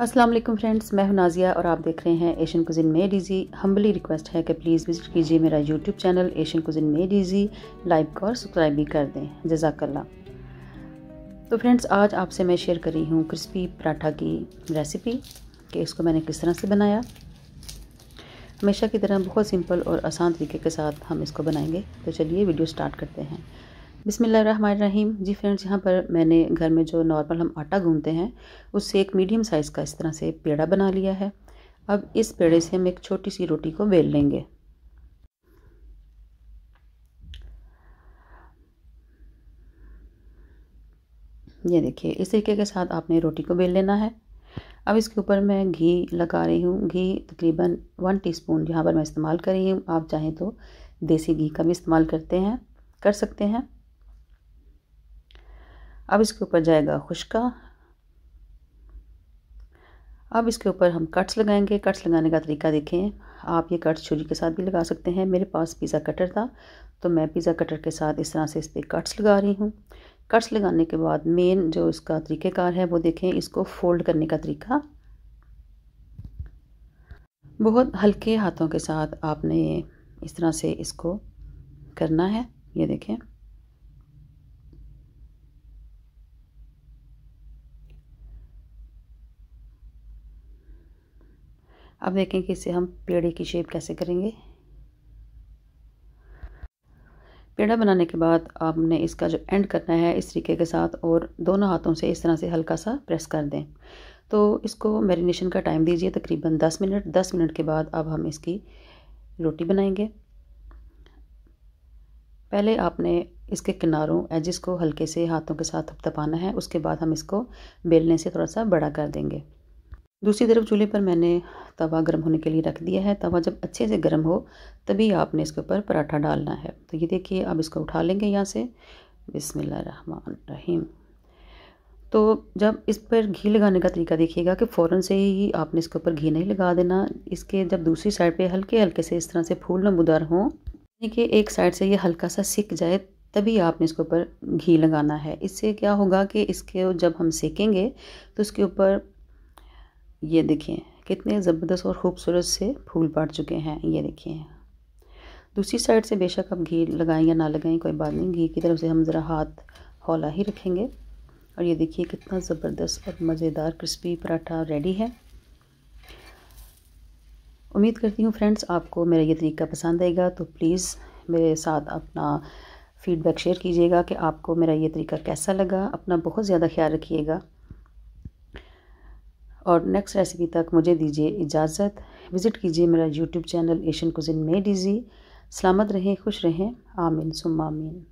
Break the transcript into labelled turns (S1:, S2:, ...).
S1: अस्सलाम वालेकुम फ्रेंड्स मैं हूं नाजिया और आप देख रहे हैं Asian cuisine made easy humbly request है कि प्लीज़ विजिट कीजिए मेरा YouTube channel Asian cuisine made easy like और सब्सक्राइब भी कर दें जजाकल्ला तो फ्रेंड्स आज आपसे मैं शेयर करी हूँ क्रिस्पी पराठा की रेसिपी कि इसको मैंने किस तरह से बनाया हमेशा की तरह बहुत सिंपल और आसान तरीके के साथ हम इसको बनाएंगे तो चलिए वीडियो स्टार्ट करते हैं बिसमीम जी फ्रेंड्स यहाँ पर मैंने घर में जो नॉर्मल हम आटा गूंदते हैं उससे एक मीडियम साइज़ का इस तरह से पेड़ा बना लिया है अब इस पेड़े से हम एक छोटी सी रोटी को बेल लेंगे ये देखिए इस तरीके के साथ आपने रोटी को बेल लेना है अब इसके ऊपर मैं घी लगा रही हूँ घी तकरीबन वन टीस्पून यहाँ पर मैं इस्तेमाल कर रही हूँ आप चाहें तो देसी घी का भी इस्तेमाल करते हैं कर सकते हैं अब इसके ऊपर जाएगा खुशका अब इसके ऊपर हम कट्स लगाएंगे कट्स लगाने का तरीका देखें आप ये कट्स छुरी के साथ भी लगा सकते हैं मेरे पास पिज़्ज़ा कटर था तो मैं पिज़्ज़ा कटर के साथ इस तरह से इस पर कट्स लगा रही हूँ कट्स लगाने के बाद मेन जो इसका तरीक़ेकार है वो देखें इसको फोल्ड करने का तरीका बहुत हल्के हाथों के साथ आपने इस तरह से इसको करना है ये देखें अब देखें कि इसे हम पेड़े की शेप कैसे करेंगे पेड़ा बनाने के बाद आपने इसका जो एंड करना है इस तरीके के साथ और दोनों हाथों से इस तरह से हल्का सा प्रेस कर दें तो इसको मैरिनेशन का टाइम दीजिए तकरीबन दस मिनट दस मिनट के बाद अब हम इसकी रोटी बनाएंगे पहले आपने इसके किनारों एजिस को हल्के से हाथों के साथ थपथपाना है उसके बाद हम इसको बेलने से थोड़ा सा बड़ा कर देंगे दूसरी तरफ चूल्हे पर मैंने तवा गर्म होने के लिए रख दिया है तवा जब अच्छे से गर्म हो तभी आपने इसके ऊपर पराठा डालना है तो ये देखिए अब इसको उठा लेंगे यहाँ से बिसमीम तो जब इस पर घी लगाने का तरीका देखिएगा कि फ़ौर से ही आपने इसके ऊपर घी नहीं लगा देना इसके जब दूसरी साइड पे हल्के हल्के से इस तरह से फूल नमदार हों यानी कि एक साइड से ये हल्का सा सिक जाए तभी आपने इसके ऊपर घी लगाना है इससे क्या होगा कि इसके जब हम सेकेंगे तो उसके ऊपर ये देखें कितने ज़बरदस्त और ख़ूबसूरत से फूल पड़ चुके हैं ये देखें दूसरी साइड से बेशक आप घी लगाएं या ना लगाएं कोई बात नहीं घी की तरफ से हम ज़रा हाथ हौला ही रखेंगे और ये देखिए कितना ज़बरदस्त और मज़ेदार क्रिस्पी पराठा रेडी है उम्मीद करती हूँ फ्रेंड्स आपको मेरा ये तरीका पसंद आएगा तो प्लीज़ मेरे साथ अपना फीडबैक शेयर कीजिएगा कि आपको मेरा ये तरीका कैसा लगा अपना बहुत ज़्यादा ख्याल रखिएगा और नेक्स्ट रेसिपी तक मुझे दीजिए इजाज़त विज़िट कीजिए मेरा YouTube channel Asian cuisine made easy सलामत रहें खुश रहें आमीन सुम आमिन